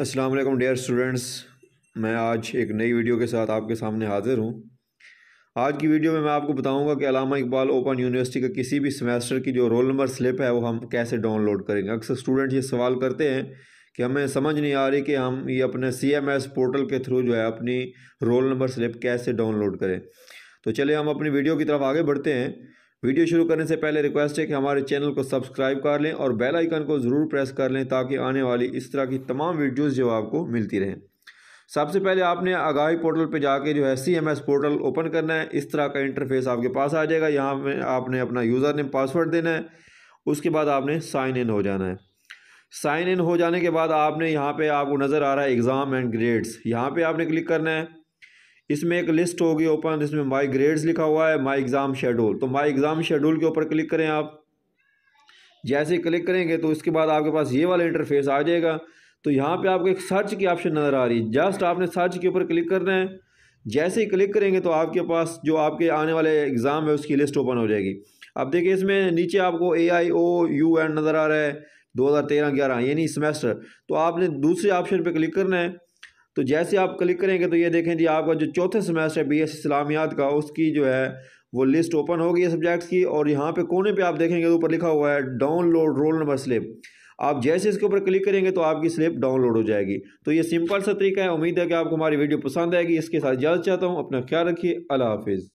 अस्सलाम वालेकुम dear students मैं आज एक नई वीडियो के साथ आपके सामने हाज़िर हूँ आज की वीडियो में मैं आपको बताऊँगा कि अलामा इकबाल ओपन यूनिवर्सिटी का किसी भी सेमेस्टर की जो रोल नंबर स्लिप है वो हम कैसे डाउनलोड करेंगे अक्सर स्टूडेंट्स ये सवाल करते हैं कि हमें समझ नहीं आ रही कि हम ये अपने सी एम एस पोर्टल के थ्रू जो है अपनी रोल नंबर स्लिप कैसे डाउनलोड करें तो चलिए हम अपनी वीडियो की तरफ आगे बढ़ते हैं वीडियो शुरू करने से पहले रिक्वेस्ट है कि हमारे चैनल को सब्सक्राइब कर लें और बेल आइकन को ज़रूर प्रेस कर लें ताकि आने वाली इस तरह की तमाम वीडियोज़ जो आपको मिलती रहें सबसे पहले आपने आगाही पोर्टल पर जाके जो है C M S portal open करना है इस तरह का इंटरफेस आपके पास आ जाएगा यहाँ में आपने अपना यूज़र नेम पासवर्ड देना है उसके बाद आपने साइन इन हो जाना है साइन इन हो जाने के बाद आपने यहाँ पे आपको नज़र आ रहा है एग्ज़ाम एंड ग्रेड्स यहाँ पे आपने क्लिक करना है इसमें एक लिस्ट होगी ओपन जिसमें माई ग्रेड्स लिखा हुआ है माई एग्ज़ाम शेड्यूल तो माई एग्ज़ाम शेड्यूल के ऊपर क्लिक करें आप जैसे ही क्लिक करेंगे तो उसके बाद आपके पास ये वाला इंटरफेस आ जाएगा तो यहाँ पे आपको एक सर्च की ऑप्शन नज़र आ रही है जस्ट आपने सर्च के ऊपर क्लिक करना है जैसे ही क्लिक करेंगे तो आपके पास जो आपके आने वाले एग्ज़ाम है उसकी लिस्ट ओपन हो जाएगी अब देखिए इसमें नीचे आपको ए आई ओ यू एन नज़र आ रहा है दो हज़ार तेरह ग्यारह यानी सेमेस्टर तो आपने दूसरे ऑप्शन पर क्लिक करना है तो जैसे आप क्लिक करेंगे तो ये देखें जी आपका जो चौथे सेमेस्टर बी एस इस्लामियात का उसकी जो है वो लिस्ट ओपन होगी सब्जेक्ट्स की और यहाँ पे कोने पे आप देखेंगे तो ऊपर लिखा हुआ है डाउनलोड रोल नंबर स्लिप आप जैसे इसके ऊपर क्लिक करेंगे तो आपकी स्लिप डाउनलोड हो जाएगी तो ये सिंपल सा तरीका है उम्मीद है कि आपको हमारी वीडियो पसंद आएगी इसके साथ जल्द चाहता हूँ अपना ख्याल रखिए अल्लाह हाफिज़